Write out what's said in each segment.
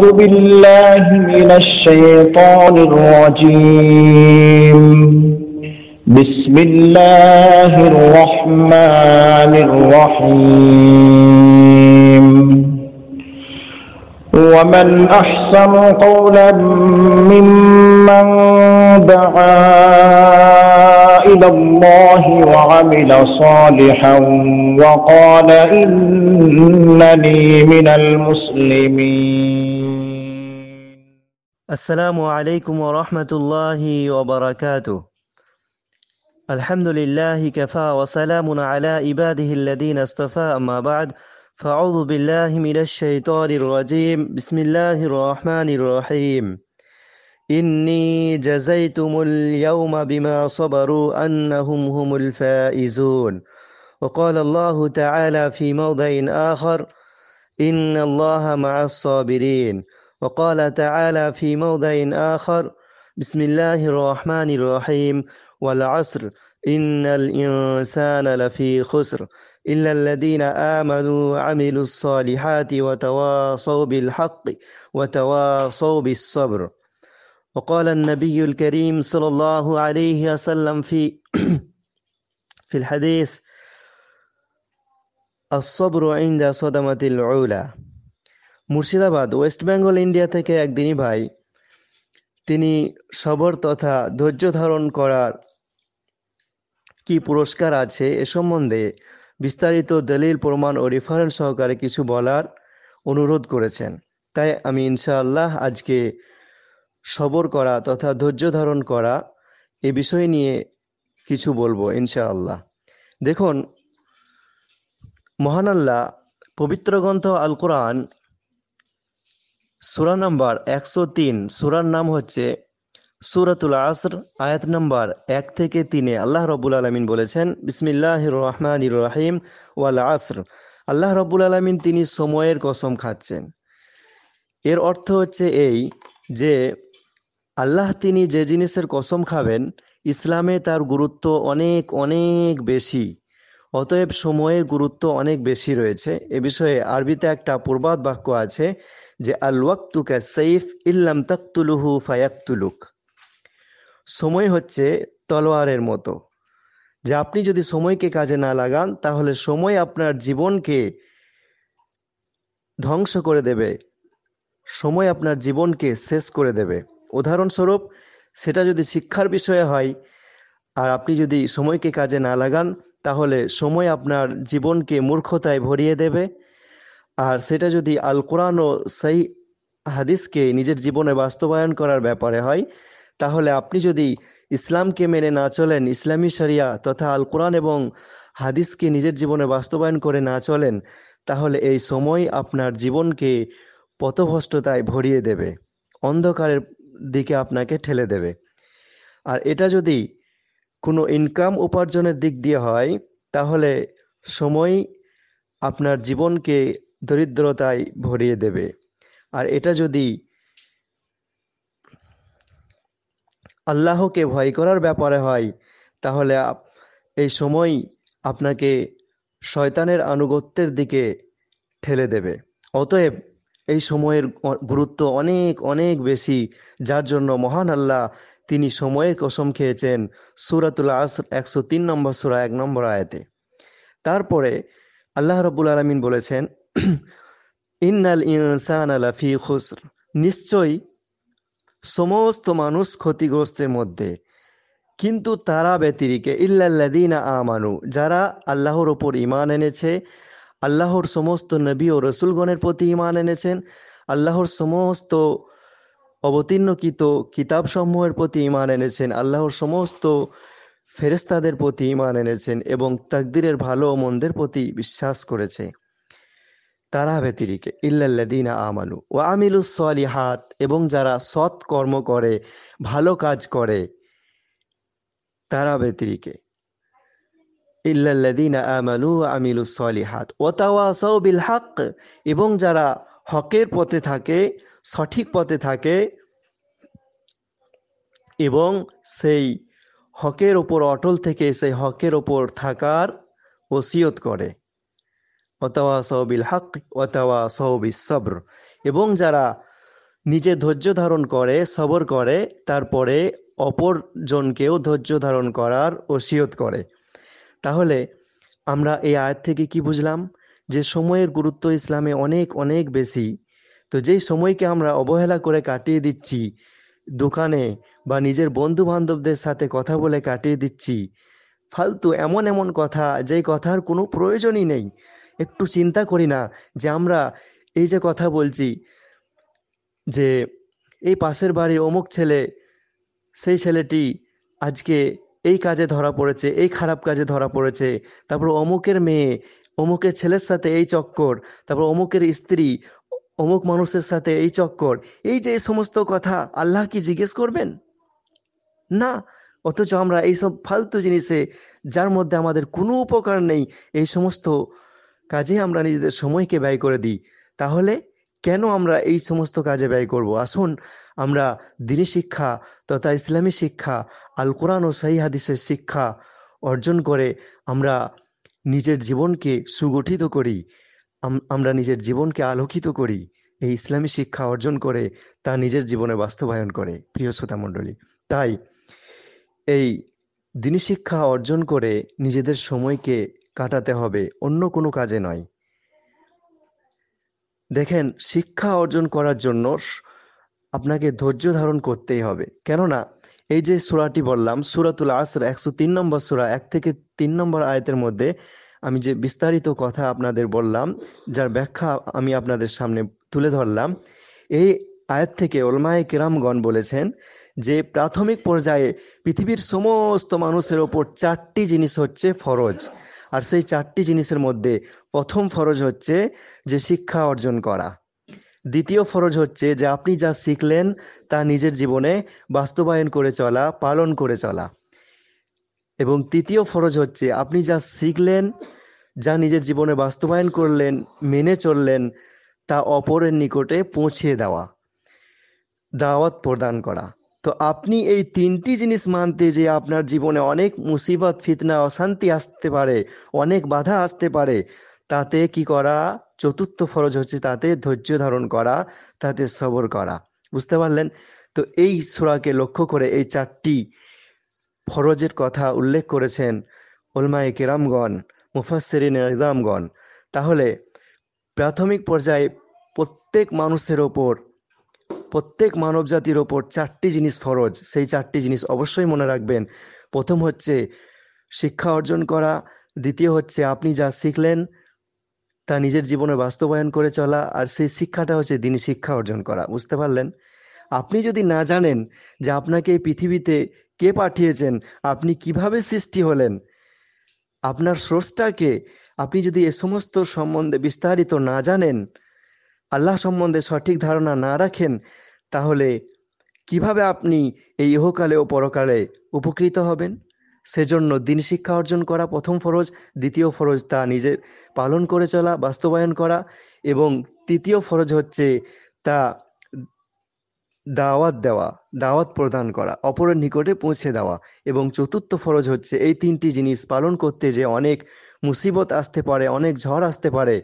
أعوذ بالله من الشيطان الرجيم بسم الله الرحمن الرحيم ومن أحسن قولا ممن دعا إلى الله وعمل صالحا وقال إنني من المسلمين السلام عليكم ورحمة الله وبركاته الحمد لله كفى وسلام على عباده الذين اصطفى أما بعد فأعوذ بالله من الشيطان الرجيم بسم الله الرحمن الرحيم إني جزيتم اليوم بما صبروا أنهم هم الفائزون وقال الله تعالى في موضع آخر إن الله مع الصابرين وقال تعالى في موضع آخر بسم الله الرحمن الرحيم والعصر إن الإنسان لفي خسر إلا الذين آمنوا وعملوا الصالحات وتواصوا بالحق وتواصوا بالصبر وقال النبي الكريم صلى الله عليه وسلم في في الحديث الصبر عند صدمة العلا Murshidabad West Bengal India থেকে একদিনই ভাই তিনি সবর তথা ধৈর্য ধারণ করার কি পুরস্কার আছে এ সম্বন্ধে বিস্তারিত দলিল প্রমাণ ও রেফারেন্স সহকারে কিছু বলার অনুরোধ করেছেন তাই আমি ইনশাআল্লাহ আজকে সবর করা তথা ধৈর্য ধারণ করা এ বিষয় নিয়ে কিছু বলবো ইনশাআল্লাহ দেখুন মহান আল্লাহ পবিত্র গ্রন্থ আল কোরআন সুরা নাম্বার একশো তিন সুরার নাম হচ্ছে সুরাতুল আসর আয়াত নাম্বার এক থেকে তিনে আল্লাহ রবুল আলমিন বলেছেন বিসমিল্লাহ রহমান রাহিম ওয়াল আসর আল্লাহ রবুল আলমিন তিনি সময়ের কসম খাচ্ছেন এর অর্থ হচ্ছে এই যে আল্লাহ তিনি যে জিনিসের কসম খাবেন ইসলামে তার গুরুত্ব অনেক অনেক বেশি অতএব সময়ের গুরুত্ব অনেক বেশি রয়েছে এ বিষয়ে আরবিতে একটা প্রবাদ বাক্য আছে যে আল ওয়াক্তুকা সৈফ ইল্লাম তাকতুলুহু ফায়াক্তুলুক সময় হচ্ছে তলোয়ারের মতো যে আপনি যদি সময়কে কাজে না লাগান তাহলে সময় আপনার জীবনকে ধ্বংস করে দেবে সময় আপনার জীবনকে শেষ করে দেবে উদাহরণস্বরূপ সেটা যদি শিক্ষার বিষয়ে হয় আর আপনি যদি সময়কে কাজে না লাগান তাহলে সময় আপনার জীবনকে মূর্খতায় ভরিয়ে দেবে আর সেটা যদি আল কোরআন ও সেই হাদিসকে নিজের জীবনে বাস্তবায়ন করার ব্যাপারে হয় তাহলে আপনি যদি ইসলামকে মেনে না চলেন ইসলামী শরিয়া তথা আল কোরআন এবং হাদিসকে নিজের জীবনে বাস্তবায়ন করে না চলেন তাহলে এই সময় আপনার জীবনকে পথভ্রষ্টতায় ভরিয়ে দেবে অন্ধকারের দিকে আপনাকে ঠেলে দেবে আর এটা যদি কোনো ইনকাম উপার্জনের দিক দিয়ে হয় তাহলে সময় আপনার জীবনকে দরিদ্রতায় ভরিয়ে দেবে আর এটা যদি আল্লাহকে ভয় করার ব্যাপারে হয় তাহলে এই সময় আপনাকে শয়তানের আনুগত্যের দিকে ঠেলে দেবে অতএব এই সময়ের গুরুত্ব অনেক অনেক বেশি যার জন্য মহান আল্লাহ তিনি সময়ের কসম খেয়েছেন সুরাতুল আসর একশো তিন নম্বর সুরা এক নম্বর আয়াতে তারপরে আল্লাহ রবুল আলমিন বলেছেন ইন্নাল ইনসান আলাফি খুসর নিশ্চয়ই সমস্ত মানুষ ক্ষতিগ্রস্তের মধ্যে কিন্তু তারা ব্যতিরিকে ইল্লাদিনা আমানু যারা আল্লাহর ওপর ইমান এনেছে আল্লাহর সমস্ত নবী ও রসুলগণের প্রতি ইমান এনেছেন আল্লাহর সমস্ত অবতীর্ণকৃত কিতাবসমূহের প্রতি ইমান এনেছেন আল্লাহর সমস্ত ফেরেস্তাদের প্রতি ইমান এনেছেন এবং তাকদিরের ভালো ও মন্দের প্রতি বিশ্বাস করেছে তারা ব্যতিরিকে দিনা আমানু ও আমিলুস সলিহাত এবং যারা সৎ কর্ম করে ভালো কাজ করে তারা ব্যতিরিকে এবং যারা হকের পথে থাকে সঠিক পথে থাকে এবং সেই হকের ওপর অটল থেকে সেই হকের ওপর থাকার ওসিয়ত করে অতাওয়া সৌবিল হক অতাওয়া সৌবি সব্র এবং যারা নিজে ধৈর্য ধারণ করে সবর করে তারপরে অপরজনকেও ধৈর্য ধারণ করার ওসিয়ত করে তাহলে আমরা এই আয়াত থেকে কি বুঝলাম যে সময়ের গুরুত্ব ইসলামে অনেক অনেক বেশি তো যেই সময়কে আমরা অবহেলা করে কাটিয়ে দিচ্ছি দোকানে বা নিজের বন্ধু বান্ধবদের সাথে কথা বলে কাটিয়ে দিচ্ছি ফালতু এমন এমন কথা যেই কথার কোনো প্রয়োজনই নেই একটু চিন্তা করি না যে আমরা এই যে কথা বলছি যে এই পাশের বাড়ির অমুক ছেলে সেই ছেলেটি আজকে এই কাজে ধরা পড়েছে এই খারাপ কাজে ধরা পড়েছে তারপর অমুকের মেয়ে অমুকের ছেলের সাথে এই চক্কর তারপর অমুকের স্ত্রী অমুক মানুষের সাথে এই চক্কর এই যে এই সমস্ত কথা আল্লাহ কি জিজ্ঞেস করবেন না অথচ আমরা এইসব ফালতু জিনিসে যার মধ্যে আমাদের কোনো উপকার নেই এই সমস্ত কাজে আমরা নিজেদের সময়কে ব্যয় করে দিই তাহলে কেন আমরা এই সমস্ত কাজে ব্যয় করব আসুন আমরা দিনী শিক্ষা তথা ইসলামী শিক্ষা আল কোরআন ও সাহি হাদিসের শিক্ষা অর্জন করে আমরা নিজের জীবনকে সুগঠিত করি আমরা নিজের জীবনকে আলোকিত করি এই ইসলামী শিক্ষা অর্জন করে তা নিজের জীবনে বাস্তবায়ন করে প্রিয় মণ্ডলী তাই এই দিনী শিক্ষা অর্জন করে নিজেদের সময়কে কাটাতে হবে অন্য কোনো কাজে নয় দেখেন শিক্ষা অর্জন করার জন্য আপনাকে ধৈর্য ধারণ করতেই হবে কেননা এই যে সুরাটি বললাম সুরাতুল আসর একশো তিন নম্বর সুরা এক থেকে তিন নম্বর আয়তের মধ্যে আমি যে বিস্তারিত কথা আপনাদের বললাম যার ব্যাখ্যা আমি আপনাদের সামনে তুলে ধরলাম এই আয়াত থেকে ওলমায় কেরামগণ বলেছেন যে প্রাথমিক পর্যায়ে পৃথিবীর সমস্ত মানুষের ওপর চারটি জিনিস হচ্ছে ফরজ আর সেই চারটি জিনিসের মধ্যে প্রথম ফরজ হচ্ছে যে শিক্ষা অর্জন করা দ্বিতীয় ফরজ হচ্ছে যে আপনি যা শিখলেন তা নিজের জীবনে বাস্তবায়ন করে চলা পালন করে চলা এবং তৃতীয় ফরজ হচ্ছে আপনি যা শিখলেন যা নিজের জীবনে বাস্তবায়ন করলেন মেনে চললেন তা অপরের নিকটে পৌঁছিয়ে দেওয়া দাওয়াত প্রদান করা তো আপনি এই তিনটি জিনিস মানতে যে আপনার জীবনে অনেক মুসিবত ফিতনা অশান্তি আসতে পারে অনেক বাধা আসতে পারে তাতে কি করা চতুর্থ ফরজ হচ্ছে তাতে ধৈর্য ধারণ করা তাতে সবর করা বুঝতে পারলেন তো এই সুরাকে লক্ষ্য করে এই চারটি ফরজের কথা উল্লেখ করেছেন ওলমায় কেরামগণ মুফাসের ইজামগণ তাহলে প্রাথমিক পর্যায়ে প্রত্যেক মানুষের ওপর প্রত্যেক মানব জাতির ওপর চারটি জিনিস ফরজ সেই চারটি জিনিস অবশ্যই মনে রাখবেন প্রথম হচ্ছে শিক্ষা অর্জন করা দ্বিতীয় হচ্ছে আপনি যা শিখলেন তা নিজের জীবনে বাস্তবায়ন করে চলা আর সেই শিক্ষাটা হচ্ছে দিন শিক্ষা অর্জন করা বুঝতে পারলেন আপনি যদি না জানেন যে আপনাকে এই পৃথিবীতে কে পাঠিয়েছেন আপনি কিভাবে সৃষ্টি হলেন আপনার সোর্সটাকে আপনি যদি এ সমস্ত সম্বন্ধে বিস্তারিত না জানেন আল্লাহ সম্বন্ধে সঠিক ধারণা না রাখেন তাহলে কিভাবে আপনি এই ইহকালে ও পরকালে উপকৃত হবেন সেজন্য দিন শিক্ষা অর্জন করা প্রথম ফরজ দ্বিতীয় ফরজ তা নিজের পালন করে চলা বাস্তবায়ন করা এবং তৃতীয় ফরজ হচ্ছে তা দাওয়াত দেওয়া দাওয়াত প্রদান করা অপরের নিকটে পৌঁছে দেওয়া এবং চতুর্থ ফরজ হচ্ছে এই তিনটি জিনিস পালন করতে যে অনেক মুসিবত আসতে পারে অনেক ঝড় আসতে পারে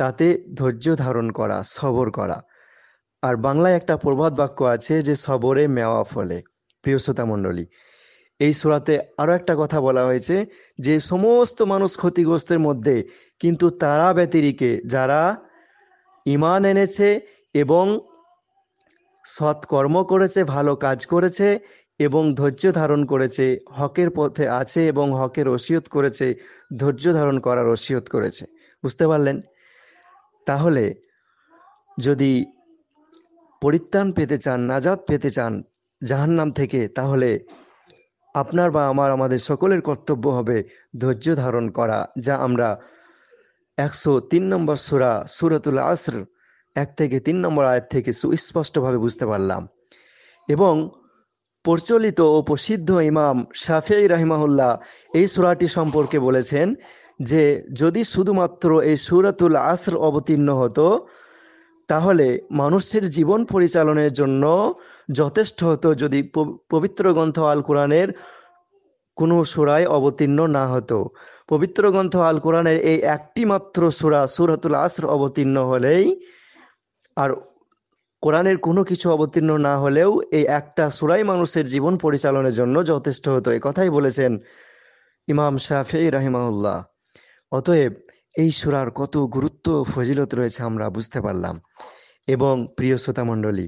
তাতে ধৈর্য ধারণ করা সবর করা আর বাংলায় একটা প্রবাদ বাক্য আছে যে সবরে মেওয়া ফলে প্রিয় শ্রোতা মণ্ডলী এই সুরাতে আরও একটা কথা বলা হয়েছে যে সমস্ত মানুষ ক্ষতিগ্রস্তের মধ্যে কিন্তু তারা ব্যতিরিকে যারা ইমান এনেছে এবং সৎকর্ম করেছে ভালো কাজ করেছে এবং ধৈর্য ধারণ করেছে হকের পথে আছে এবং হকের ওসিয়ত করেছে ধৈর্য ধারণ করার ওসিয়ত করেছে বুঝতে পারলেন তাহলে যদি পরিত্রাণ পেতে চান নাজাদ পেতে চান জাহান্নাম থেকে তাহলে আপনার বা আমার আমাদের সকলের কর্তব্য হবে ধৈর্য ধারণ করা যা আমরা একশো তিন নম্বর সুরা সুরতুল আসর এক থেকে তিন নম্বর আয়ের থেকে সুস্পষ্টভাবে বুঝতে পারলাম এবং প্রচলিত ও প্রসিদ্ধ ইমাম শাফেই রহিমাহুল্লাহ এই সুরাটি সম্পর্কে বলেছেন যে যদি শুধুমাত্র এই সুরাতুল আসর অবতীর্ণ হতো তাহলে মানুষের জীবন পরিচালনের জন্য যথেষ্ট হতো যদি পবিত্র গ্রন্থ আল কোরআনের কোনো সুরায় অবতীর্ণ না হতো পবিত্র গ্রন্থ আল কোরআনের এই একটি মাত্র সুরা সুরাতুল আসর অবতীর্ণ হলেই আর কোরআনের কোনো কিছু অবতীর্ণ না হলেও এই একটা সুরাই মানুষের জীবন পরিচালনের জন্য যথেষ্ট হতো এ কথাই বলেছেন ইমাম শাহে রাহিমাউল্লাহ অতএব এই সুরার কত গুরুত্ব ফজিলত রয়েছে আমরা বুঝতে পারলাম এবং প্রিয় মণ্ডলী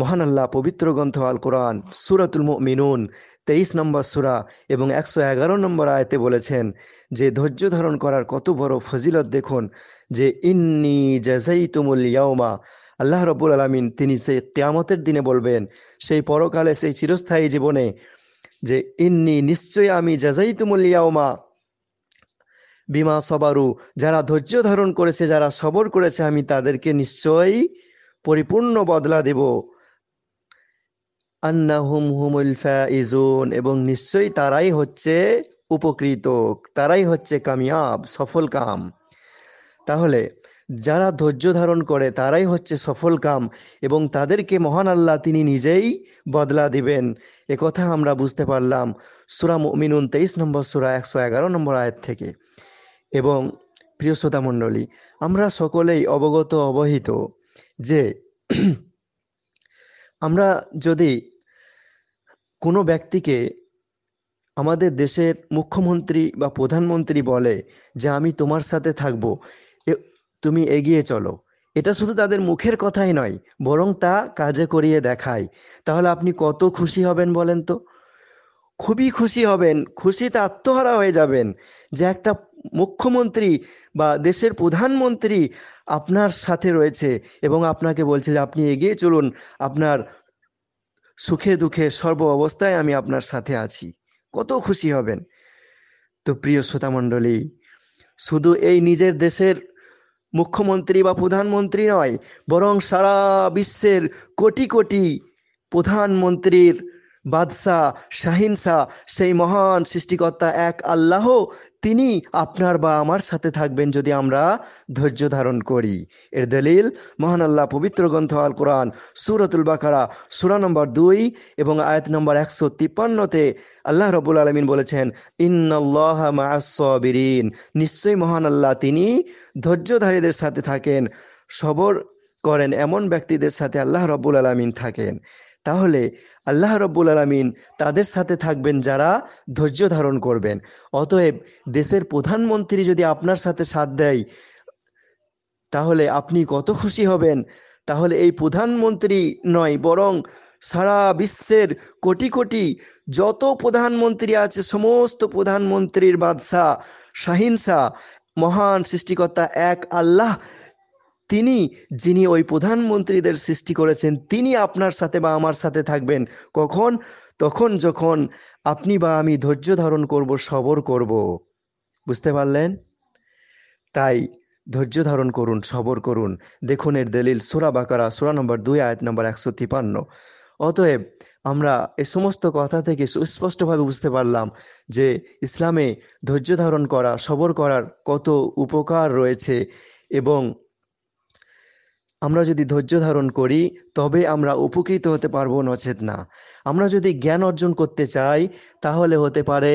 মহান আল্লাহ পবিত্র গ্রন্থ আল কোরআন সুরাতুল মিনুন তেইশ নম্বর সুরা এবং একশো এগারো নম্বর আয়তে বলেছেন যে ধৈর্য ধারণ করার কত বড় ফজিলত দেখুন যে ইন্নি জাজাই তুমুল ইয়াউমা আল্লাহ রবুল আলমিন তিনি সেই কেয়ামতের দিনে বলবেন সেই পরকালে সেই চিরস্থায়ী জীবনে যে ইন্নি নিশ্চয় আমি জাজাই তুমুল ইয়াউমা বিমা সবারু যারা ধৈর্য ধারণ করেছে যারা সবর করেছে আমি তাদেরকে নিশ্চয়ই পরিপূর্ণ বদলা দেব আন্নাহুম হুমুল ইজুন এবং নিশ্চয়ই তারাই হচ্ছে উপকৃত তারাই হচ্ছে কামিয়াব সফল কাম তাহলে যারা ধৈর্য ধারণ করে তারাই হচ্ছে সফল কাম এবং তাদেরকে মহান আল্লাহ তিনি নিজেই বদলা দিবেন এ কথা আমরা বুঝতে পারলাম সুরা মিনুন তেইশ নম্বর সুরা একশো এগারো নম্বর আয়ের থেকে এবং প্রিয় মণ্ডলী আমরা সকলেই অবগত অবহিত যে আমরা যদি কোনো ব্যক্তিকে আমাদের দেশের মুখ্যমন্ত্রী বা প্রধানমন্ত্রী বলে যে আমি তোমার সাথে থাকব তুমি এগিয়ে চলো এটা শুধু তাদের মুখের কথাই নয় বরং তা কাজে করিয়ে দেখায় তাহলে আপনি কত খুশি হবেন বলেন তো খুবই খুশি হবেন খুশিতে আত্মহারা হয়ে যাবেন যে একটা মুখ্যমন্ত্রী বা দেশের প্রধানমন্ত্রী আপনার সাথে রয়েছে এবং আপনাকে বলছে যে আপনি এগিয়ে চলুন আপনার সুখে দুঃখে সর্ব অবস্থায় আমি আপনার সাথে আছি কত খুশি হবেন তো প্রিয় শ্রোতামণ্ডলী শুধু এই নিজের দেশের মুখ্যমন্ত্রী বা প্রধানমন্ত্রী নয় বরং সারা বিশ্বের কোটি কোটি প্রধানমন্ত্রীর বাদশাহ শাহিন শাহ সেই মহান সৃষ্টিকর্তা এক আল্লাহ তিনি আপনার বা আমার সাথে থাকবেন যদি আমরা ধৈর্য ধারণ করি এর দলিল মহান আল্লাহ পবিত্র গ্রন্থ আল কোরআন সুরতুল বাকারা সুরা নম্বর দুই এবং আয়াত নম্বর একশো তিপ্পান্নতে আল্লাহ রবুল আলমিন বলেছেন ইন্নআল্লাহ মাসবিরিন নিশ্চয়ই মহান আল্লাহ তিনি ধৈর্যধারীদের সাথে থাকেন সবর করেন এমন ব্যক্তিদের সাথে আল্লাহ রবুল আলমিন থাকেন তাহলে আল্লাহ রব্বুল আলমিন তাদের সাথে থাকবেন যারা ধৈর্য ধারণ করবেন অতএব দেশের প্রধানমন্ত্রী যদি আপনার সাথে সাথ দেয় তাহলে আপনি কত খুশি হবেন তাহলে এই প্রধানমন্ত্রী নয় বরং সারা বিশ্বের কোটি কোটি যত প্রধানমন্ত্রী আছে সমস্ত প্রধানমন্ত্রীর বাদশাহ শাহিনশাহ মহান সৃষ্টিকর্তা এক আল্লাহ তিনি যিনি ওই প্রধানমন্ত্রীদের সৃষ্টি করেছেন তিনি আপনার সাথে বা আমার সাথে থাকবেন কখন তখন যখন আপনি বা আমি ধৈর্য ধারণ করব সবর করব বুঝতে পারলেন তাই ধৈর্য ধারণ করুন সবর করুন দেখুন এর দলিল সোরা বাকারা সোরা নম্বর দুই আয়াত নম্বর একশো তিপান্ন অতএব আমরা এ সমস্ত কথা থেকে সুস্পষ্টভাবে বুঝতে পারলাম যে ইসলামে ধৈর্য ধারণ করা সবর করার কত উপকার রয়েছে এবং আমরা যদি ধৈর্য ধারণ করি তবে আমরা উপকৃত হতে পারবো নচেত না আমরা যদি জ্ঞান অর্জন করতে চাই তাহলে হতে পারে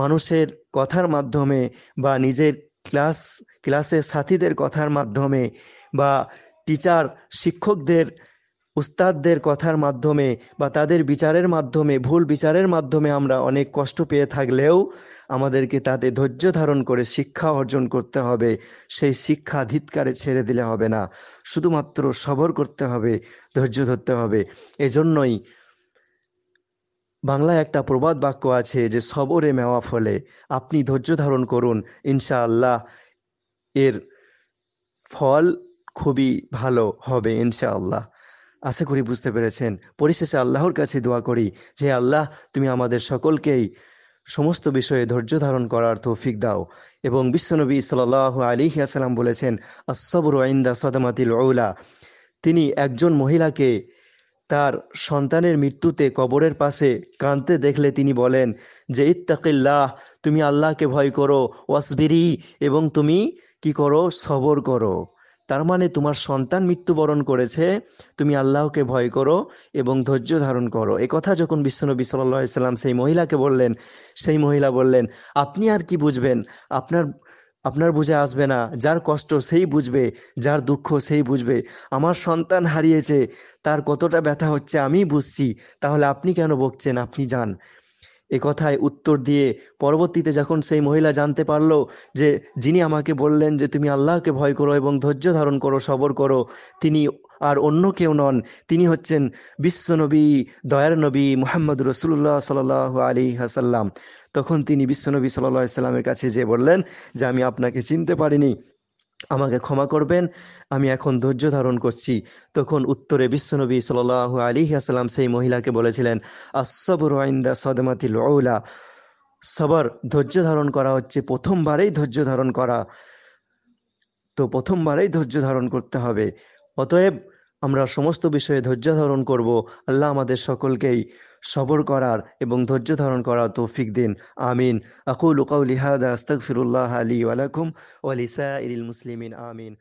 মানুষের কথার মাধ্যমে বা নিজের ক্লাস ক্লাসের সাথীদের কথার মাধ্যমে বা টিচার শিক্ষকদের উস্তাদদের কথার মাধ্যমে বা তাদের বিচারের মাধ্যমে ভুল বিচারের মাধ্যমে আমরা অনেক কষ্ট পেয়ে থাকলেও আমাদেরকে তাতে ধৈর্য ধারণ করে শিক্ষা অর্জন করতে হবে সেই শিক্ষা ধিৎকারে ছেড়ে দিলে হবে না শুধুমাত্র সবর করতে হবে ধৈর্য ধরতে হবে এজন্যই বাংলায় একটা প্রবাদ বাক্য আছে যে সবরে মেওয়া ফলে আপনি ধৈর্য ধারণ করুন আল্লাহ এর ফল খুবই ভালো হবে ইনশাআল্লাহ আশা করি বুঝতে পেরেছেন পরিশেষে আল্লাহর কাছে দোয়া করি যে আল্লাহ তুমি আমাদের সকলকেই সমস্ত বিষয়ে ধৈর্য ধারণ করার তৌফিক দাও এবং বিশ্বনবী সাল্লাহ আলী আসালাম বলেছেন আসবর আইন্দা সদামাতিল ওলা তিনি একজন মহিলাকে তার সন্তানের মৃত্যুতে কবরের পাশে কাঁদতে দেখলে তিনি বলেন যে ইত্তাকিল্লাহ তুমি আল্লাহকে ভয় করো ওয়াসবিরি এবং তুমি কি করো সবর করো তার মানে তোমার সন্তান মৃত্যুবরণ করেছে তুমি আল্লাহকে ভয় করো এবং ধৈর্য ধারণ করো এ কথা যখন বিশ্বনবী সাল্লাহ সাল্লাম সেই মহিলাকে বললেন সেই মহিলা বললেন আপনি আর কি বুঝবেন আপনার আপনার বুঝে আসবে না যার কষ্ট সেই বুঝবে যার দুঃখ সেই বুঝবে আমার সন্তান হারিয়েছে তার কতটা ব্যথা হচ্ছে আমি বুঝছি তাহলে আপনি কেন বকছেন আপনি যান এ কথায় উত্তর দিয়ে পরবর্তীতে যখন সেই মহিলা জানতে পারল যে যিনি আমাকে বললেন যে তুমি আল্লাহকে ভয় করো এবং ধৈর্য ধারণ করো সবর করো তিনি আর অন্য কেউ নন তিনি হচ্ছেন বিশ্বনবী দয়ার নবী মোহাম্মদ রসুল্লাহ সাল আলী হাসাল্লাম তখন তিনি বিশ্বনবী সাল্লাহ সাল্লামের কাছে যে বললেন যে আমি আপনাকে চিনতে পারিনি আমাকে ক্ষমা করবেন আমি এখন ধৈর্য ধারণ করছি তখন উত্তরে বিশ্বনবী সাল আলী আসালাম সেই মহিলাকে বলেছিলেন আসবর আইন্দা সদমাতিল ওলা সবার ধৈর্য ধারণ করা হচ্ছে প্রথমবারেই ধৈর্য ধারণ করা তো প্রথমবারেই ধৈর্য ধারণ করতে হবে অতএব আমরা সমস্ত বিষয়ে ধৈর্য ধারণ করব আল্লাহ আমাদের সকলকেই সবর করার এবং ধৈর্য ধারণ করার তৌফিক দিন আমিন আকুল উকাউলি ইহাদা আস্তাক ফিরুল্লাহ আলী ওয়ালাকুম ওয়ালিসা ইল মুসলিমিন আমিন